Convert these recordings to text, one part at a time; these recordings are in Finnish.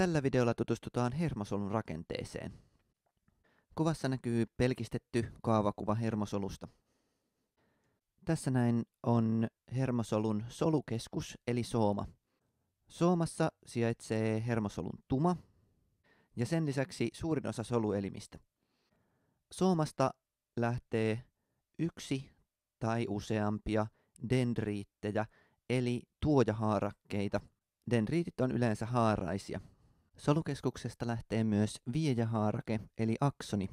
Tällä videolla tutustutaan hermosolun rakenteeseen. Kuvassa näkyy pelkistetty kaavakuva hermosolusta. Tässä näin on hermosolun solukeskus eli sooma. Soomassa sijaitsee hermosolun tuma ja sen lisäksi suurin osa soluelimistä. Soomasta lähtee yksi tai useampia dendriittejä eli tuojahaarakkeita. Dendriitit on yleensä haaraisia, Solukeskuksesta lähtee myös viejähaarake eli aksoni.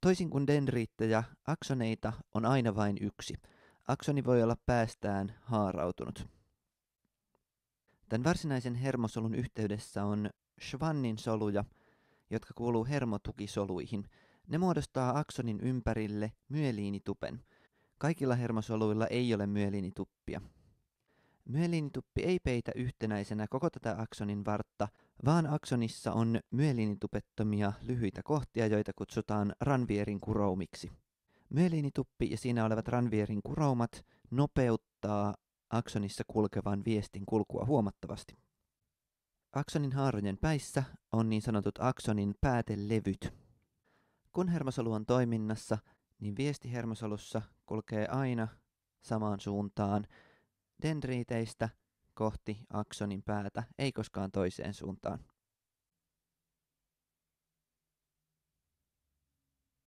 Toisin kuin dendriittejä, aksoneita on aina vain yksi. Aksoni voi olla päästään haarautunut. Tämän varsinaisen hermosolun yhteydessä on Schwannin soluja, jotka kuuluu hermotukisoluihin. Ne muodostaa aksonin ympärille myeliinitupen. Kaikilla hermosoluilla ei ole myeliinituppia. Myeliinituppi ei peitä yhtenäisenä koko tätä aksonin vartta, vaan aksonissa on myelinitupettomia lyhyitä kohtia, joita kutsutaan ranvierin kuroumiksi. Myelinituppi ja siinä olevat ranvierin kuroumat nopeuttaa aksonissa kulkevan viestin kulkua huomattavasti. Aksonin haarojen päissä on niin sanotut aksonin päätelevyt. Kun hermosolu on toiminnassa, niin viesti hermosolussa kulkee aina samaan suuntaan dendriiteistä kohti Aksonin päätä, ei koskaan toiseen suuntaan.